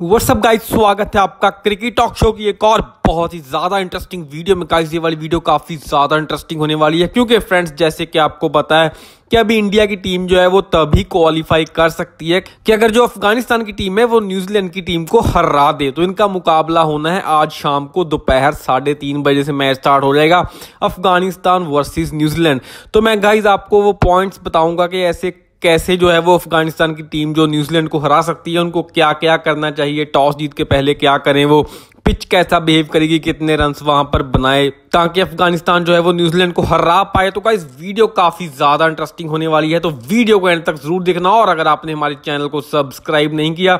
what's up guys स्वागत है आपका क्रिकेट टॉक शो की एक और बहुत ही ज़्यादा इंटरेस्टिंग वीडियो में गाइज ये वाली वीडियो काफ़ी ज़्यादा इंटरेस्टिंग होने वाली है क्योंकि फ्रेंड्स जैसे कि आपको बताया कि अभी इंडिया की टीम जो है वो तभी क्वालिफाई कर सकती है कि अगर जो अफगानिस्तान की टीम है वो न्यूजीलैंड की टीम को हरा दे तो इनका मुकाबला होना है आज शाम को दोपहर साढ़े तीन बजे से मैच स्टार्ट हो जाएगा अफगानिस्तान वर्सेस न्यूजीलैंड तो मैं गाइज आपको वो पॉइंट्स बताऊंगा कि ऐसे कैसे जो है वो अफगानिस्तान की टीम जो न्यूजीलैंड को हरा सकती है उनको क्या क्या करना चाहिए टॉस जीत के पहले क्या करें वो पिच कैसा बिहेव करेगी कितने रन वहां पर बनाए ताकि अफगानिस्तान जो है वो न्यूजीलैंड को हरा पाए तो इस वीडियो काफी ज्यादा इंटरेस्टिंग होने वाली है तो वीडियो को एंड तक जरूर देखना और अगर आपने हमारे चैनल को सब्सक्राइब नहीं किया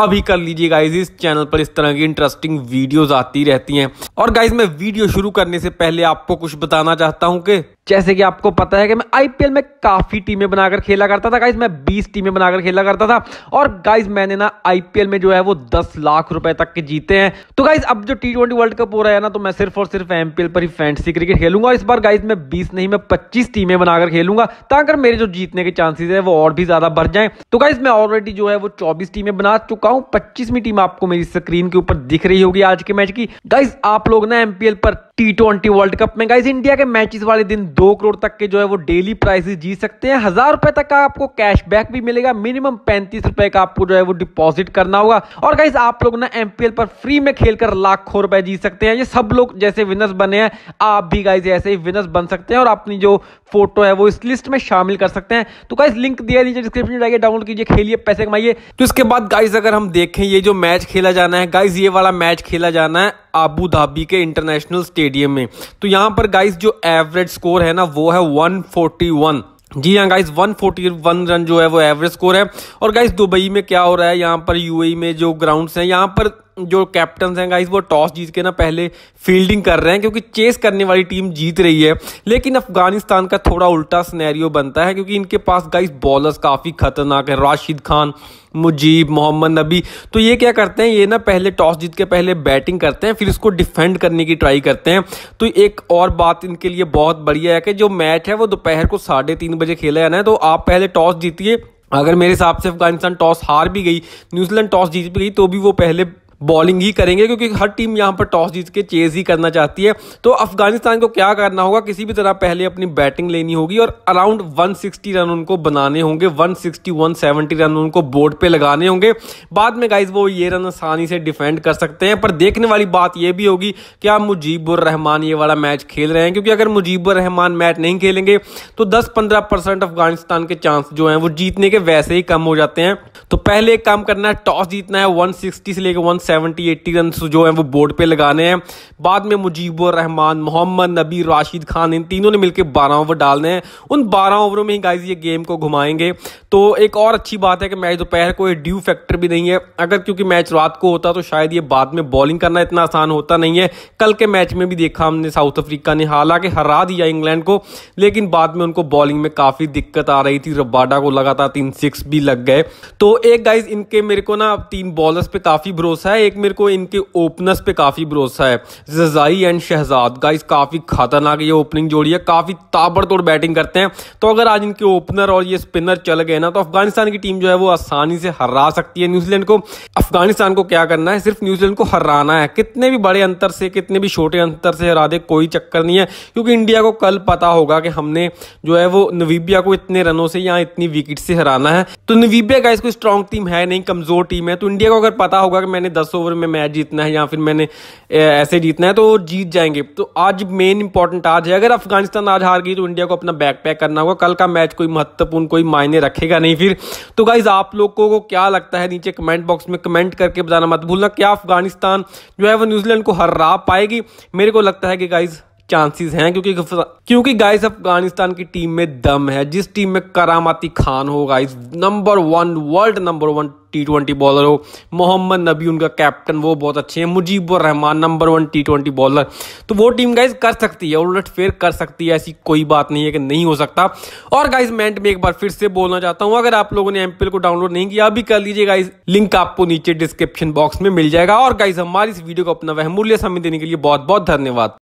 अभी कर लीजिए गाइज इस चैनल पर इस तरह की इंटरेस्टिंग वीडियोस आती रहती हैं और गाइज मैं वीडियो शुरू करने से पहले आपको कुछ बताना चाहता हूं कि जैसे कि आपको पता है कि मैं आईपीएल में काफ़ी टीमें बनाकर खेला करता था गाइज मैं 20 टीमें बनाकर खेला करता था और गाइज मैंने ना आईपीएल में जो है वो 10 लाख रुपए तक के जीते हैं तो गाइज अब जो टी ट्वेंटी वर्ल्ड कप हो रहा है ना तो मैं सिर्फ और सिर्फ एमपीएल पर ही फैंसी क्रिकेट खेलूंगा इस बार गाइज मैं बीस नहीं मैं पच्चीस टीमें बनाकर खेलूंगा ताकर मेरे जो जीतने के चांसेस है वो और भी ज्यादा बढ़ जाए तो गाइज मैं ऑलरेडी जो है वो चौबीस टीमें बना चुका हूँ पच्चीसवीं टीम आपको मेरी स्क्रीन के ऊपर दिख रही होगी आज के मैच की गाइज आप लोग ना एमपीएल पर टी ट्वेंटी वर्ल्ड कप में गाइज इंडिया के मैचेस वाले दिन दो करोड़ तक के जो है वो डेली प्राइजेस जीत सकते हैं हजार रुपए तक का आपको कैशबैक भी मिलेगा मिनिमम पैंतीस रुपए का आपको जो है वो डिपॉजिट करना होगा और गाइज आप लोग ना एमपीएल पर फ्री में खेलकर लाखों रुपए जीत सकते हैं ये सब लोग जैसे विनर्स बने हैं आप भी गाइज ऐसे ही विनर्स बन सकते हैं और अपनी जो फोटो है वो इस लिस्ट में शामिल कर सकते हैं तो गाइज लिंक दिया नीचे डिस्क्रिप्शन में जाइए डाउनलोड कीजिए खेलिए पैसे कमाइए तो इसके बाद गाइज अगर हम देखें ये जो मैच खेला जाना है गाइज ये वाला मैच खेला जाना है आबू धाबी के इंटरनेशनल स्टेडियम स्टेडियम में तो यहाँ पर गाइस जो एवरेज स्कोर है ना वो है 141 जी हाँ गाइस 141 रन जो है वो एवरेज स्कोर है और गाइस दुबई में क्या हो रहा है यहाँ पर यूएई e में जो ग्राउंड्स हैं यहाँ पर जो कैप्टन हैं गाइस वो टॉस जीत के ना पहले फील्डिंग कर रहे हैं क्योंकि चेस करने वाली टीम जीत रही है लेकिन अफगानिस्तान का थोड़ा उल्टा स्नैरियो बनता है क्योंकि इनके पास गाइस बॉलर्स काफ़ी खतरनाक है राशिद खान मुजीब मोहम्मद नबी तो ये क्या करते हैं ये ना पहले टॉस जीत के पहले बैटिंग करते हैं फिर इसको डिफेंड करने की ट्राई करते हैं तो एक और बात इनके लिए बहुत बढ़िया है कि जो मैच है वो दोपहर को साढ़े तीन बजे खेला जाना है तो आप पहले टॉस जीतिए अगर मेरे हिसाब से अफगानिस्तान टॉस हार भी गई न्यूजीलैंड टॉस जीत भी गई तो भी वो पहले बॉलिंग ही करेंगे क्योंकि हर टीम यहाँ पर टॉस जीत के चेज ही करना चाहती है तो अफगानिस्तान को क्या करना होगा किसी भी तरह पहले अपनी बैटिंग लेनी होगी और अराउंड 160 रन उनको बनाने होंगे 160 170 रन उनको बोर्ड पे लगाने होंगे बाद में गाइज वो ये रन आसानी से डिफेंड कर सकते हैं पर देखने वाली बात यह भी होगी कि आप मुजीबुर रहमान ये वाला मैच खेल रहे हैं क्योंकि अगर मुजीबुर रहमान मैच नहीं खेलेंगे तो दस पंद्रह अफगानिस्तान के चांस जो है वो जीतने के वैसे ही कम हो जाते हैं तो पहले एक काम करना है टॉस जीतना है वन से लेकर वन सेवेंटी एट्टी रन जो हैं वो बोर्ड पे लगाने हैं बाद में मुजीबुर रहमान मोहम्मद नबी राशिद खान इन तीनों ने मिलकर बारह ओवर डालने हैं उन बारह ओवरों में ही गाइज ये गेम को घुमाएंगे तो एक और अच्छी बात है कि मैच दोपहर को एक ड्यू फैक्टर भी नहीं है अगर क्योंकि मैच रात को होता तो शायद ये बाद में बॉलिंग करना इतना आसान होता नहीं है कल के मैच में भी देखा हमने साउथ अफ्रीका ने हालांकि हरा दिया इंग्लैंड को लेकिन बाद में उनको बॉलिंग में काफ़ी दिक्कत आ रही थी रबाडा को लगातार तीन सिक्स भी लग गए तो एक गाइज इनके मेरे को ना तीन बॉलर्स पे काफ़ी भरोसा है है एक मेरे को इनके ओपनर्स पे काफ़ी भरोसा है जजाई एंड शहजाद गाइस काफ़ी खतरनाक ये ओपनिंग जोड़ी है काफ़ी ताबड़तोड़ बैटिंग करते हैं तो अगर आज इनके ओपनर और ये स्पिनर चल गए ना तो अफगानिस्तान की टीम जो है वो आसानी से हरा सकती है न्यूजीलैंड को अफगानिस्तान को क्या करना है सिर्फ न्यूजीलैंड को हराना है कितने भी बड़े अंतर से कितने भी छोटे अंतर से हरा दे कोई चक्कर नहीं है क्योंकि इंडिया को कल पता होगा कि हमने जो है वो नवीबिया को इतने रनों से या इतनी विकेट से हराना है तो नवीबिया का इसको स्ट्रॉन्ग टीम है नहीं कमजोर टीम है तो इंडिया को अगर पता होगा कि मैंने दस ओवर में मैच जीतना है या फिर मैंने ऐसे जीतना है तो जीत जाएंगे तो आज मेन इंपॉर्टेंट आज है अगर अफगानिस्तान आज हार गई तो इंडिया को अपना बैक पैक करना होगा कल का मैच कोई महत्वपूर्ण कोई मायने रखेगा नहीं फिर तो गाइज आप लोगों को क्या लगता है नीचे कमेंट बॉक्स में कमेंट करके बताना मत भूलना क्या अफगानिस्तान जो है वो न्यूजीलैंड को हरा पाएगी मेरे को लगता है कि गाइज़ चांसेस हैं क्योंकि क्योंकि गाइस अफगानिस्तान की टीम में दम है जिस टीम में करामाती खान हो guys number one world number one T twenty bowler हो मोहम्मद नबी उनका कैप्टन वो बहुत अच्छे हैं Mujeebur Rahman number one T twenty bowler तो वो टीम गाइज कर सकती है उलट फेर कर सकती है ऐसी कोई बात नहीं है कि नहीं हो सकता और गाइज मैं में एक बार फिर से बोलना चाहता हूँ अगर आप लोगों ने एमपीएल को डाउनलोड नहीं किया अभी कर लीजिए गाइज लिंक आपको नीचे डिस्क्रिप्शन बॉक्स में मिल जाएगा और गाइज हमारी इस वीडियो को अपना वह मूल्य समय देने के लिए बहुत बहुत धन्यवाद